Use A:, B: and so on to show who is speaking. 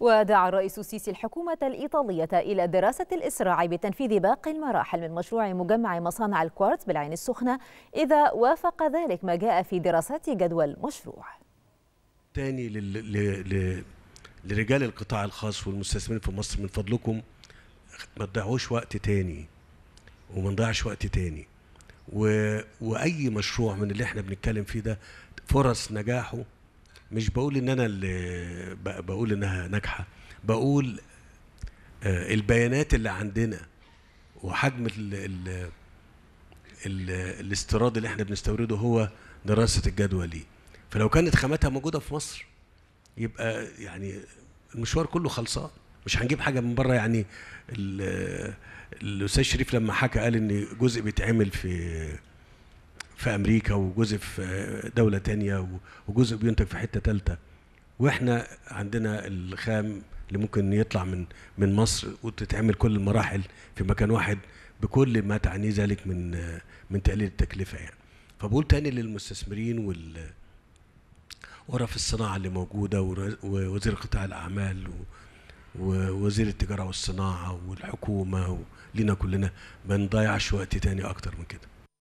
A: ودعا الرئيس السيسي الحكومة الإيطالية إلى دراسة الإسراع بتنفيذ باقي المراحل من مشروع مجمع مصانع الكوارتز بالعين السخنة إذا وافق ذلك ما جاء في دراسات جدوى المشروع
B: تاني لل... ل... ل... لرجال القطاع الخاص والمستثمرين في مصر من فضلكم ما تضيعوش وقت تاني وما نضيعش وقت تاني و... وأي مشروع من اللي احنا بنتكلم فيه ده فرص نجاحه مش بقول ان انا اللي بقول انها ناجحه بقول آه، البيانات اللي عندنا وحجم الـ الـ الـ الاستيراد اللي احنا بنستورده هو دراسه الجدوى ليه فلو كانت خاماتها موجوده في مصر يبقى يعني المشوار كله خلصان مش هنجيب حاجه من بره يعني الاستاذ شريف لما حكى قال ان جزء بيتعمل في في امريكا وجزء في دوله تانية وجزء بينتج في حته ثالثه واحنا عندنا الخام اللي ممكن يطلع من من مصر وتتعمل كل المراحل في مكان واحد بكل ما تعنيه ذلك من من تقليل التكلفه يعني فبقول تاني للمستثمرين وال غرف الصناعه اللي موجوده ووزير قطاع الاعمال ووزير التجاره والصناعه والحكومه لينا كلنا ما نضيعش وقت تاني اكتر من كده